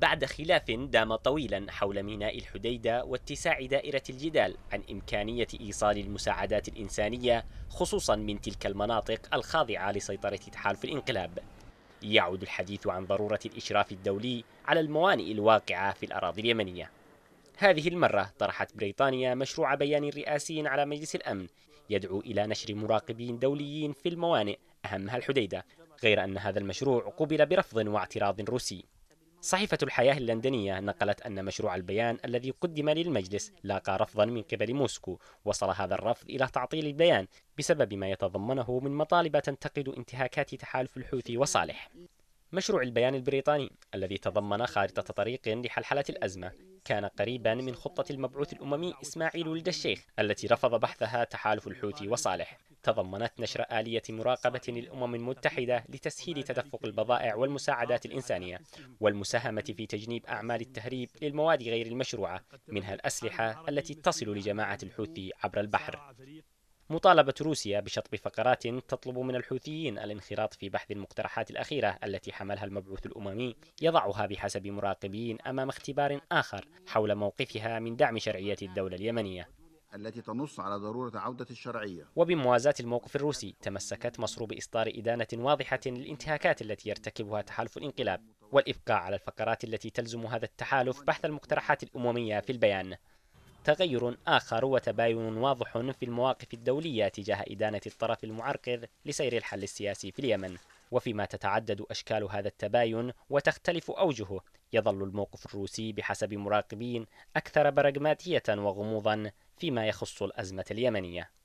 بعد خلاف دام طويلا حول ميناء الحديدة واتساع دائرة الجدال عن إمكانية إيصال المساعدات الإنسانية خصوصا من تلك المناطق الخاضعة لسيطرة تحالف الإنقلاب يعود الحديث عن ضرورة الإشراف الدولي على الموانئ الواقعة في الأراضي اليمنية هذه المرة طرحت بريطانيا مشروع بيان رئاسي على مجلس الأمن يدعو إلى نشر مراقبين دوليين في الموانئ أهمها الحديدة غير أن هذا المشروع قُبل برفض واعتراض روسي صحيفة الحياة اللندنية نقلت أن مشروع البيان الذي قدم للمجلس لاقى رفضا من قبل موسكو وصل هذا الرفض إلى تعطيل البيان بسبب ما يتضمنه من مطالب تنتقد انتهاكات تحالف الحوثي وصالح مشروع البيان البريطاني الذي تضمن خارطة طريق لحلحلة الأزمة كان قريبا من خطة المبعوث الأممي إسماعيل ولد الشيخ التي رفض بحثها تحالف الحوثي وصالح تضمنت نشر آلية مراقبة للأمم المتحدة لتسهيل تدفق البضائع والمساعدات الإنسانية والمساهمة في تجنيب أعمال التهريب للمواد غير المشروعة منها الأسلحة التي تصل لجماعة الحوثي عبر البحر مطالبة روسيا بشطب فقرات تطلب من الحوثيين الانخراط في بحث المقترحات الأخيرة التي حملها المبعوث الأممي يضعها بحسب مراقبين أمام اختبار آخر حول موقفها من دعم شرعية الدولة اليمنية التي تنص على ضرورة عودة الشرعية وبموازاة الموقف الروسي تمسكت مصر بإصدار إدانة واضحة للانتهاكات التي يرتكبها تحالف الانقلاب والإبقاء على الفقرات التي تلزم هذا التحالف بحث المقترحات الأممية في البيان تغير آخر وتباين واضح في المواقف الدولية تجاه إدانة الطرف المعرقل لسير الحل السياسي في اليمن وفيما تتعدد أشكال هذا التباين وتختلف أوجهه يظل الموقف الروسي بحسب مراقبين أكثر برغماتية وغموضا فيما يخص الأزمة اليمنية